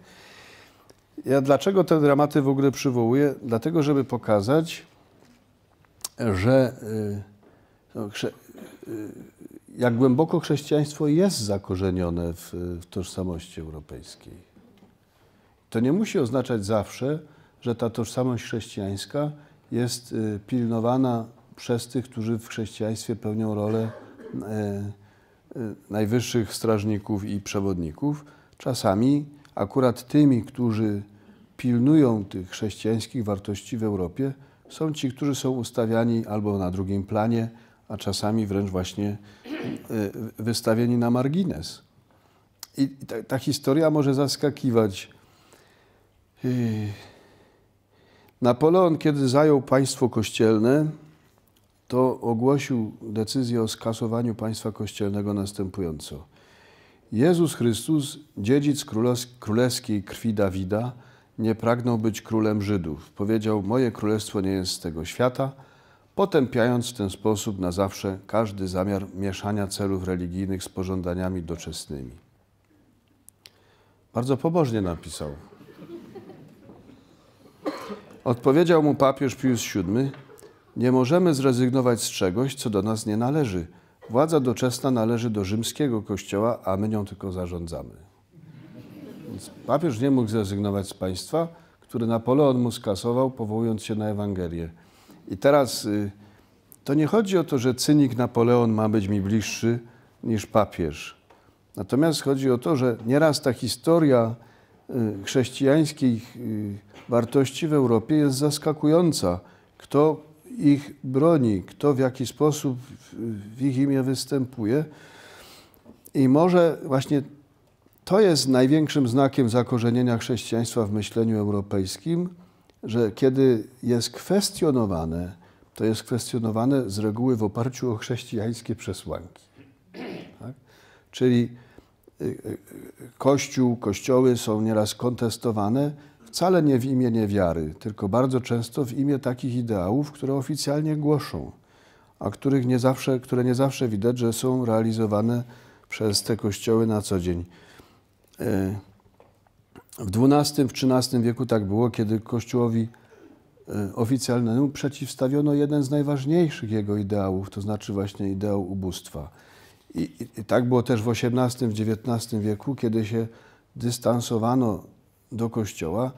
Ja dlaczego te dramaty w ogóle przywołuję? Dlatego, żeby pokazać, że y, no, y, jak głęboko chrześcijaństwo jest zakorzenione w, w tożsamości europejskiej. To nie musi oznaczać zawsze, że ta tożsamość chrześcijańska jest y, pilnowana przez tych, którzy w chrześcijaństwie pełnią rolę najwyższych strażników i przewodników. Czasami akurat tymi, którzy pilnują tych chrześcijańskich wartości w Europie, są ci, którzy są ustawiani albo na drugim planie, a czasami wręcz właśnie e, wystawieni na margines. I ta, ta historia może zaskakiwać. Yy, Napoleon, kiedy zajął państwo kościelne, to ogłosił decyzję o skasowaniu państwa kościelnego następująco. Jezus Chrystus, dziedzic królewskiej krwi Dawida, nie pragnął być królem Żydów. Powiedział: Moje królestwo nie jest z tego świata, potępiając w ten sposób na zawsze każdy zamiar mieszania celów religijnych z pożądaniami doczesnymi. Bardzo pobożnie napisał. Odpowiedział mu papież Pius VII: Nie możemy zrezygnować z czegoś, co do nas nie należy. Władza doczesna należy do rzymskiego kościoła, a my nią tylko zarządzamy. Więc papież nie mógł zrezygnować z państwa, które Napoleon mu skasował, powołując się na Ewangelię. I teraz y, to nie chodzi o to, że cynik Napoleon ma być mi bliższy niż papież. Natomiast chodzi o to, że nieraz ta historia y, chrześcijańskich y, wartości w Europie jest zaskakująca. Kto ich broni, kto w jaki sposób w ich imię występuje. I może właśnie to jest największym znakiem zakorzenienia chrześcijaństwa w myśleniu europejskim, że kiedy jest kwestionowane, to jest kwestionowane z reguły w oparciu o chrześcijańskie przesłanki. Tak? Czyli y, y, Kościół, kościoły są nieraz kontestowane wcale nie w imię niewiary, tylko bardzo często w imię takich ideałów, które oficjalnie głoszą, a których nie zawsze, które nie zawsze widać, że są realizowane przez te kościoły na co dzień. Y, w XII, w XIII wieku tak było, kiedy Kościołowi y, oficjalnemu przeciwstawiono jeden z najważniejszych jego ideałów, to znaczy właśnie ideał ubóstwa. I, i, i tak było też w XVIII, w XIX wieku, kiedy się dystansowano do Kościoła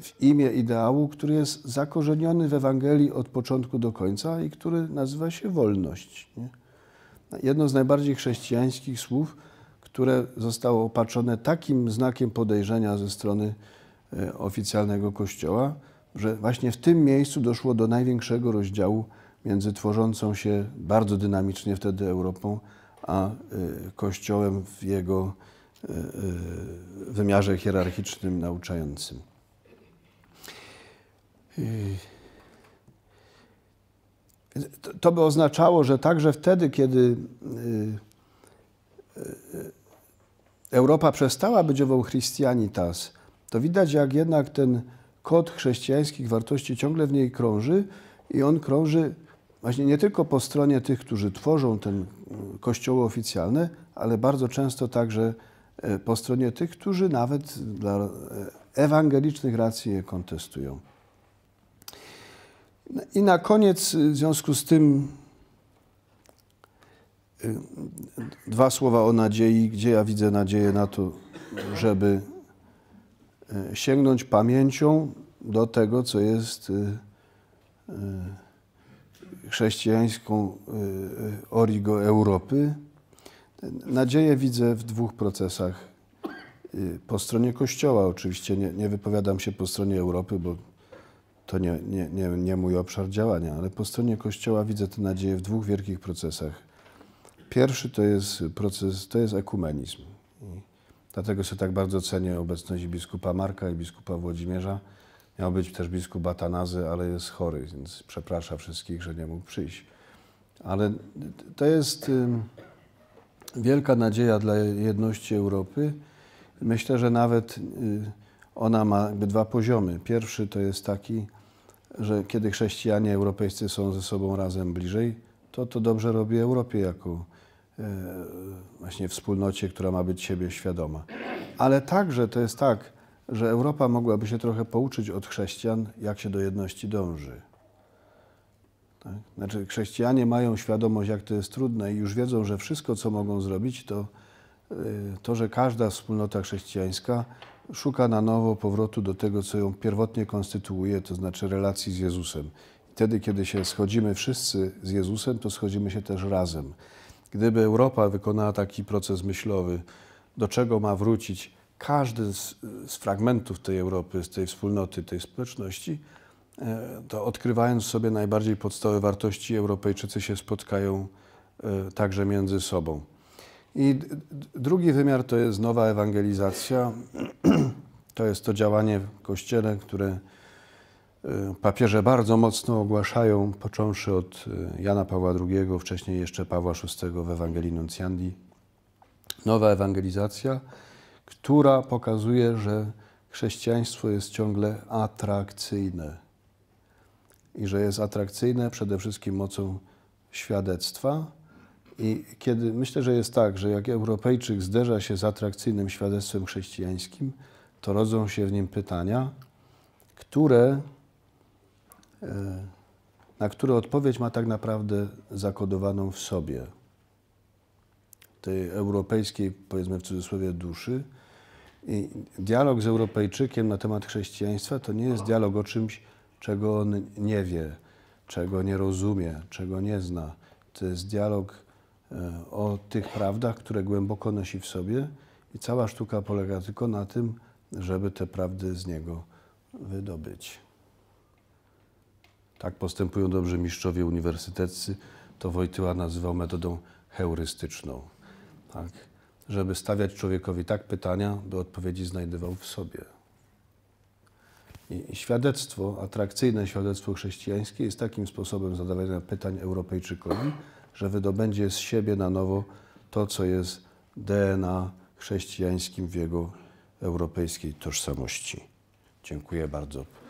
w imię ideału, który jest zakorzeniony w Ewangelii od początku do końca i który nazywa się wolność. Nie? Jedno z najbardziej chrześcijańskich słów, które zostało opatrzone takim znakiem podejrzenia ze strony e, oficjalnego Kościoła, że właśnie w tym miejscu doszło do największego rozdziału między tworzącą się bardzo dynamicznie wtedy Europą, a e, Kościołem w jego e, wymiarze hierarchicznym nauczającym. To by oznaczało, że także wtedy, kiedy Europa przestała być ową Christianitas, to widać jak jednak ten kod chrześcijańskich wartości ciągle w niej krąży i on krąży właśnie nie tylko po stronie tych, którzy tworzą ten mm, kościoły oficjalne, ale bardzo często także e, po stronie tych, którzy nawet dla e, ewangelicznych racji je kontestują. No I na koniec, w związku z tym, Y, dwa słowa o nadziei, gdzie ja widzę nadzieję na to, żeby y, sięgnąć pamięcią do tego, co jest y, chrześcijańską origo Europy. Nadzieję widzę w dwóch procesach. Po stronie Kościoła oczywiście, nie, nie wypowiadam się po stronie Europy, bo to nie, nie, nie, nie mój obszar działania, ale po stronie Kościoła widzę tę nadzieję w dwóch wielkich procesach Pierwszy to jest proces, to jest ekumenizm. I dlatego się tak bardzo cenię obecność biskupa Marka i biskupa Włodzimierza. Miał być też biskup Batanazy, ale jest chory, więc przeprasza wszystkich, że nie mógł przyjść. Ale to jest wielka nadzieja dla jedności Europy. Myślę, że nawet y, ona ma jakby dwa poziomy. Pierwszy to jest taki, że kiedy chrześcijanie europejscy są ze sobą razem bliżej, to to dobrze robi Europie jako E, właśnie wspólnocie, która ma być siebie świadoma. Ale także to jest tak, że Europa mogłaby się trochę pouczyć od chrześcijan, jak się do jedności dąży. Tak? Znaczy, chrześcijanie mają świadomość, jak to jest trudne i już wiedzą, że wszystko, co mogą zrobić, to e, to, że każda wspólnota chrześcijańska szuka na nowo powrotu do tego, co ją pierwotnie konstytuuje, to znaczy relacji z Jezusem. Wtedy, kiedy się schodzimy wszyscy z Jezusem, to schodzimy się też razem. Gdyby Europa wykonała taki proces myślowy, do czego ma wrócić każdy z, z fragmentów tej Europy, z tej wspólnoty, tej społeczności, e, to odkrywając sobie najbardziej podstawowe wartości, Europejczycy się spotkają e, także między sobą. I drugi wymiar to jest nowa ewangelizacja. To jest to działanie w kościele, które Y, papieże bardzo mocno ogłaszają, począwszy od y, Jana Pawła II, wcześniej jeszcze Pawła VI w Ewangelii Nuncjandi, nowa ewangelizacja, która pokazuje, że chrześcijaństwo jest ciągle atrakcyjne i że jest atrakcyjne przede wszystkim mocą świadectwa. I kiedy myślę, że jest tak, że jak Europejczyk zderza się z atrakcyjnym świadectwem chrześcijańskim, to rodzą się w nim pytania, które E, na które odpowiedź ma tak naprawdę zakodowaną w sobie, tej europejskiej, powiedzmy w cudzysłowie, duszy. I dialog z Europejczykiem na temat chrześcijaństwa to nie jest dialog o czymś, czego on nie wie, czego nie rozumie, czego nie zna. To jest dialog e, o tych prawdach, które głęboko nosi w sobie i cała sztuka polega tylko na tym, żeby te prawdy z niego wydobyć. Tak postępują dobrze mistrzowie uniwersyteccy, to Wojtyła nazywał metodą heurystyczną. Tak? Żeby stawiać człowiekowi tak pytania, by odpowiedzi znajdował w sobie. I świadectwo, atrakcyjne świadectwo chrześcijańskie jest takim sposobem zadawania pytań Europejczykowi, że wydobędzie z siebie na nowo to, co jest DNA chrześcijańskim w jego europejskiej tożsamości. Dziękuję bardzo.